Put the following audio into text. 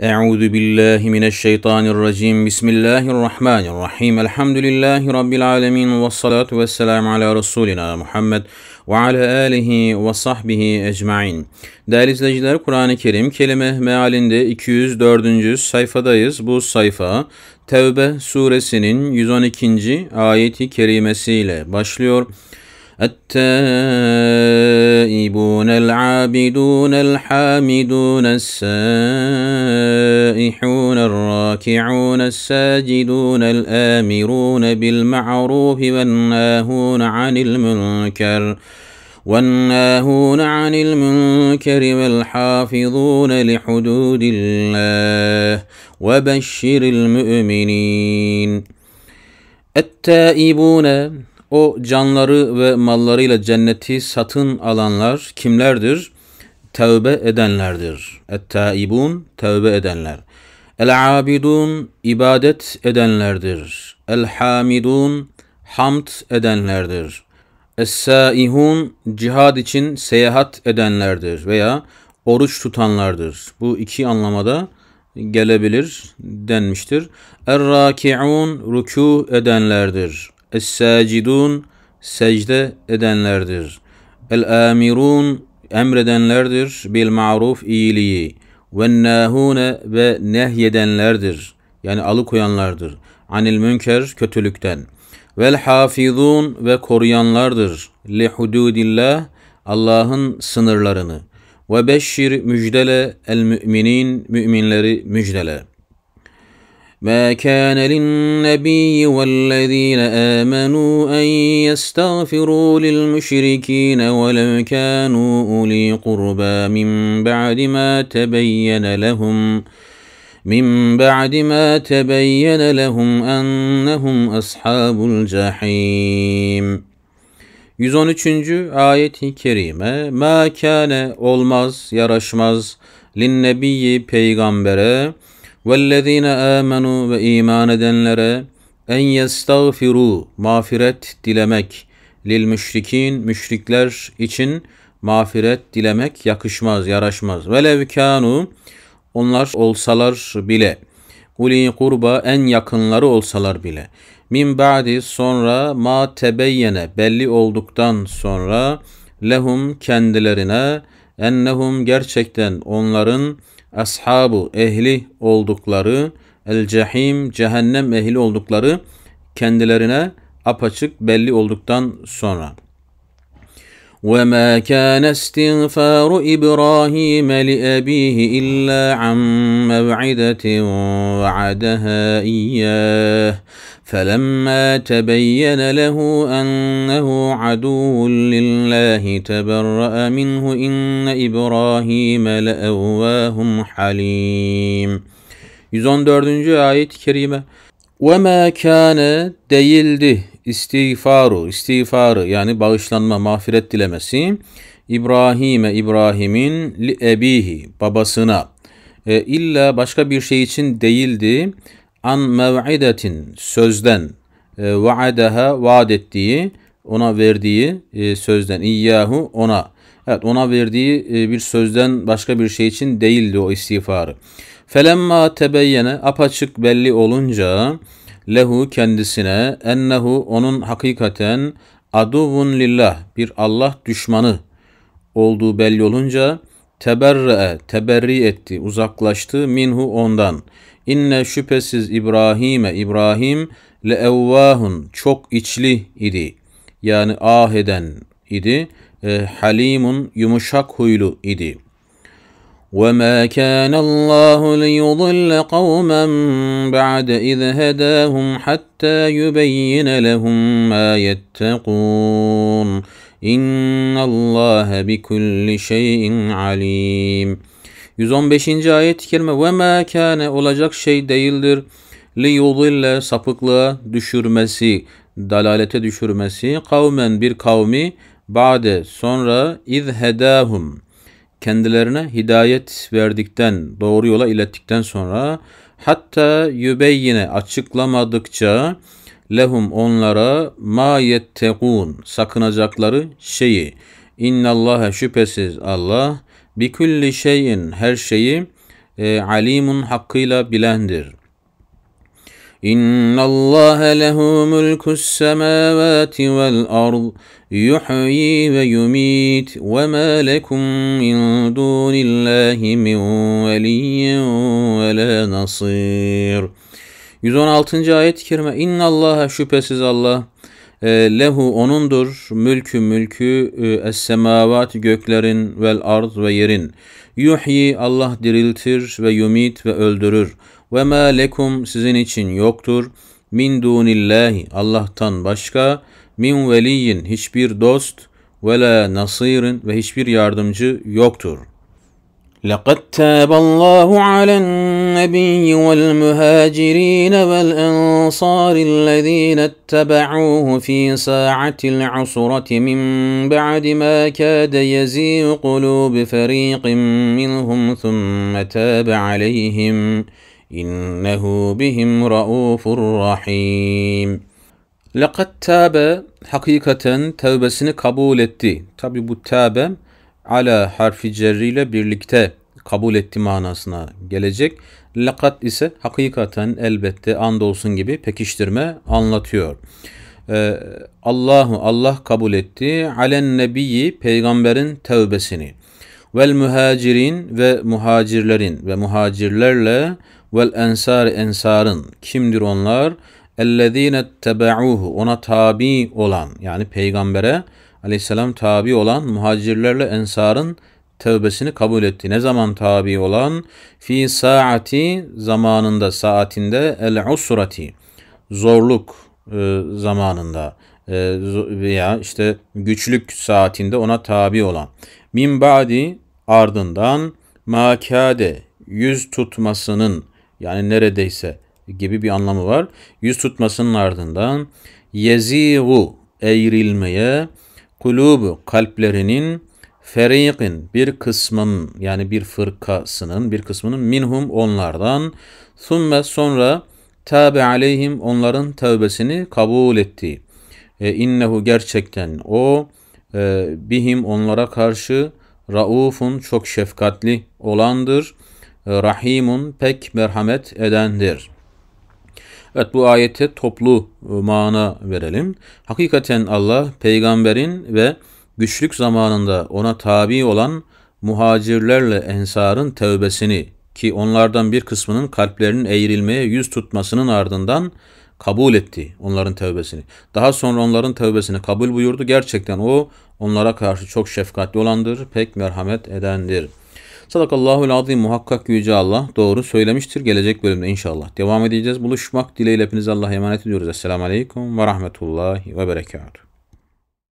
أعوذ بالله من الشيطان الرجيم بسم الله الرحمن الرحيم الحمد لله رب العالمين والصلاة والسلام Muhammed ve ala alihi ve sahbihi ecmain. Değerli izleyiciler Kur'an-ı Kerim kelime mealinde 204. sayfadayız. Bu sayfa Tevbe suresinin 112. ayeti kerimesiyle başlıyor. التائبون العابدون الحامدون السائحون الراكعون الساجدون الآمرون بالمعروف والناهون عن المنكر والناهون عن المنكر والحافظون لحدود الله وبشر المؤمنين التائبون O canları ve mallarıyla cenneti satın alanlar kimlerdir? Tevbe edenlerdir. Et-taibun tevbe edenler. El-abidun ibadet edenlerdir. El-hamidun hamd edenlerdir. Es-saihun cihad için seyahat edenlerdir veya oruç tutanlardır. Bu iki anlamada gelebilir denmiştir. Er-raki'un ruku edenlerdir. Es-sacidun secde edenlerdir. El-amirun emredenlerdir bil maruf iyiliği. Ve nahune ve nehyedenlerdir. Yani alıkoyanlardır. Anil münker kötülükten. Vel hafizun ve koruyanlardır. Li hududillah Allah'ın sınırlarını. Ve beşşir müjdele el müminin müminleri müjdele.'' ما كان للنبي والذين امنوا ان يستغفروا للمشركين ولو كانوا اولي قربى من بعد ما تبين لهم من بعد ما تبين لهم انهم اصحاب الجحيم 113. ayet-i kerime Ma kâne olmaz, yaraşmaz linnebiyyi peygambere Vellezine amenu ve iman edenlere en yestağfiru dilemek lil müşrikler için mağfiret dilemek yakışmaz, yaraşmaz. Velev kanu onlar olsalar bile uli kurba en yakınları olsalar bile min ba'di sonra ma tebeyyene belli olduktan sonra lehum kendilerine ennehum gerçekten onların ashabu ehli oldukları el cehim cehennem ehli oldukları kendilerine apaçık belli olduktan sonra. وما كان استغفار ابراهيم لابيه الا عن موعده وعدها اياه فلما تبين له انه عدو لله تبرا منه ان ابراهيم لاواه حليم 114. ayet-i kerime Ve mekane değildi istiğfaru, istiğfarı yani bağışlanma, mağfiret dilemesi İbrahim'e, İbrahim'in li ebihi, babasına e, illa başka bir şey için değildi an mev'idetin sözden e, vaadeha vaad ettiği ona verdiği e, sözden iyyahu ona evet ona verdiği e, bir sözden başka bir şey için değildi o istiğfarı. Felemma tebeyyene apaçık belli olunca lehu kendisine ennehu onun hakikaten aduvun lillah bir Allah düşmanı olduğu belli olunca teberre teberri etti uzaklaştı minhu ondan. İnne şüphesiz İbrahim'e İbrahim le evvahun çok içli idi. Yani ah eden idi. E, halimun yumuşak huylu idi.'' وما كان الله ليضل قوما بعد إذ هداهم حتى يبين لهم ما يتقون İnna Allah bi kulli şeyin alim. 115. ayet-i kerime ve ma kâne olacak şey değildir. Li yudille sapıklığa düşürmesi, dalalete düşürmesi kavmen bir kavmi ba'de sonra iz hedahum kendilerine hidayet verdikten, doğru yola ilettikten sonra hatta yübeyyine açıklamadıkça lehum onlara ma yettegûn sakınacakları şeyi innallâhe şüphesiz Allah bi kulli şeyin her şeyi e, alimun hakkıyla bilendir.'' إن الله له ملك السماوات والأرض يحيي ويميت وما لكم من دون الله من ولي ولا نصير 116. ayet-i kerime İnna Allaha şüphesiz Allah e, lehu onundur mülkü mülkü e, es semavat göklerin vel ard ve yerin yuhyi Allah diriltir ve yumit ve öldürür ve ma lekum sizin için yoktur. Min dunillahi Allah'tan başka min veliyin hiçbir dost ve la nasirin ve hiçbir yardımcı yoktur. لقد تاب الله على النبي والمهاجرين والأنصار الذين اتبعوه في ساعة العسرة من بعد ما كاد يزيغ قلوب فريق منهم ثم تاب عليهم ۖ İnnehu bihim raufur rahim. Lekad tabe hakikaten tevbesini kabul etti. Tabi bu tabe ala harfi cerri birlikte kabul etti manasına gelecek. Lakat ise hakikaten elbette andolsun gibi pekiştirme anlatıyor. Ee, Allahu Allah kabul etti. Alen nebiyi peygamberin tevbesini. Vel muhacirin ve muhacirlerin ve muhacirlerle vel ensar ensarın kimdir onlar? Ellezine tebe'uhu ona tabi olan yani peygambere aleyhisselam tabi olan muhacirlerle ensarın tevbesini kabul etti. Ne zaman tabi olan? Fi saati zamanında, saatinde el usrati zorluk e, zamanında e, veya işte güçlük saatinde ona tabi olan. Min ba'di ardından makade yüz tutmasının yani neredeyse gibi bir anlamı var. Yüz tutmasının ardından yezigu eğrilmeye kulubu kalplerinin feriqin bir kısmın yani bir fırkasının bir kısmının minhum onlardan thumme sonra tabe aleyhim onların tövbesini kabul etti. E, innehu gerçekten o e, bihim onlara karşı raufun çok şefkatli olandır.'' rahimun pek merhamet edendir. Evet bu ayete toplu e, mana verelim. Hakikaten Allah peygamberin ve güçlük zamanında ona tabi olan muhacirlerle ensarın tevbesini ki onlardan bir kısmının kalplerinin eğrilmeye yüz tutmasının ardından kabul etti onların tevbesini. Daha sonra onların tevbesini kabul buyurdu. Gerçekten o onlara karşı çok şefkatli olandır, pek merhamet edendir.'' Sadakallahul azim muhakkak yüce Allah doğru söylemiştir. Gelecek bölümde inşallah devam edeceğiz. Buluşmak dileğiyle hepinize Allah'a emanet ediyoruz. Esselamu Aleyküm ve Rahmetullahi ve Berekatuhu.